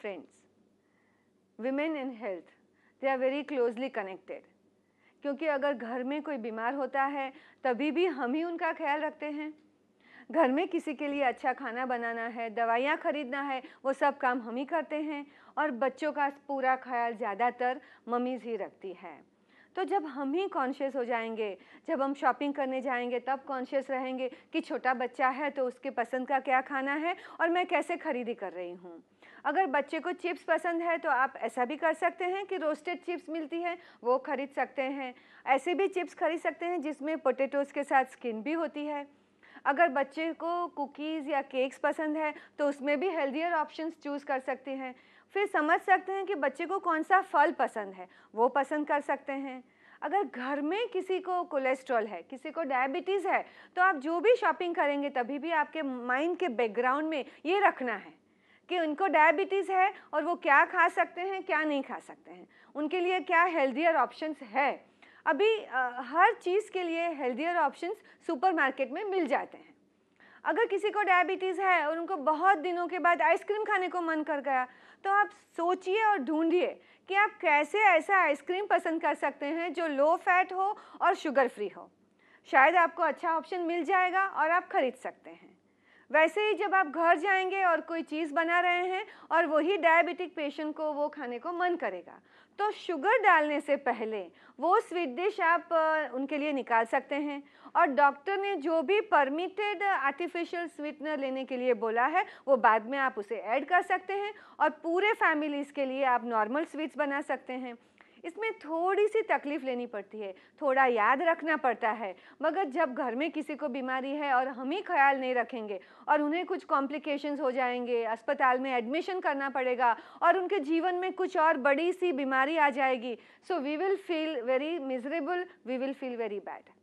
friends women in health they are very closely connected क्योंकि अगर घर में कोई बीमार होता है तभी भी हम ही उनका ख्याल रखते हैं घर में किसी के लिए अच्छा खाना बनाना है दवाइयाँ खरीदना है वो सब काम हम ही करते हैं और बच्चों का पूरा ख्याल ज़्यादातर मम्मीज़ ही रखती है तो जब हम ही कॉन्शियस हो जाएंगे जब हम शॉपिंग करने जाएंगे तब कॉन्शियस रहेंगे कि छोटा बच्चा है तो उसके पसंद का क्या खाना है और मैं कैसे खरीदी कर रही हूँ अगर बच्चे को चिप्स पसंद है तो आप ऐसा भी कर सकते हैं कि रोस्टेड चिप्स मिलती है वो खरीद सकते हैं ऐसे भी चिप्स खरीद सकते हैं जिसमें पोटेटोज के साथ स्किन भी होती है अगर बच्चे को कुकीज़ या केक्स पसंद है तो उसमें भी हेल्दियर ऑप्शंस चूज़ कर सकते हैं फिर समझ सकते हैं कि बच्चे को कौन सा फल पसंद है वो पसंद कर सकते हैं अगर घर में किसी को कोलेस्ट्रॉल है किसी को डायबिटीज़ है तो आप जो भी शॉपिंग करेंगे तभी भी आपके माइंड के बैकग्राउंड में ये रखना है कि उनको डायबिटीज़ है और वो क्या खा सकते हैं क्या नहीं खा सकते हैं उनके लिए क्या हेल्दियर ऑप्शंस है अभी आ, हर चीज़ के लिए हेल्दियर ऑप्शंस सुपरमार्केट में मिल जाते हैं अगर किसी को डायबिटीज़ है और उनको बहुत दिनों के बाद आइसक्रीम खाने को मन कर गया तो आप सोचिए और ढूंढिए कि आप कैसे ऐसा आइसक्रीम पसंद कर सकते हैं जो लो फैट हो और शुगर फ्री हो शायद आपको अच्छा ऑप्शन मिल जाएगा और आप खरीद सकते हैं वैसे ही जब आप घर जाएंगे और कोई चीज़ बना रहे हैं और वही डायबिटिक पेशेंट को वो खाने को मन करेगा तो शुगर डालने से पहले वो स्वीट डिश आप उनके लिए निकाल सकते हैं और डॉक्टर ने जो भी परमिटेड आर्टिफिशियल स्वीटनर लेने के लिए बोला है वो बाद में आप उसे ऐड कर सकते हैं और पूरे फैमिलीज़ के लिए आप नॉर्मल स्वीट्स बना सकते हैं इसमें थोड़ी सी तकलीफ लेनी पड़ती है थोड़ा याद रखना पड़ता है मगर जब घर में किसी को बीमारी है और हम ही ख्याल नहीं रखेंगे और उन्हें कुछ कॉम्प्लिकेशंस हो जाएंगे अस्पताल में एडमिशन करना पड़ेगा और उनके जीवन में कुछ और बड़ी सी बीमारी आ जाएगी so we will feel very miserable we will feel very bad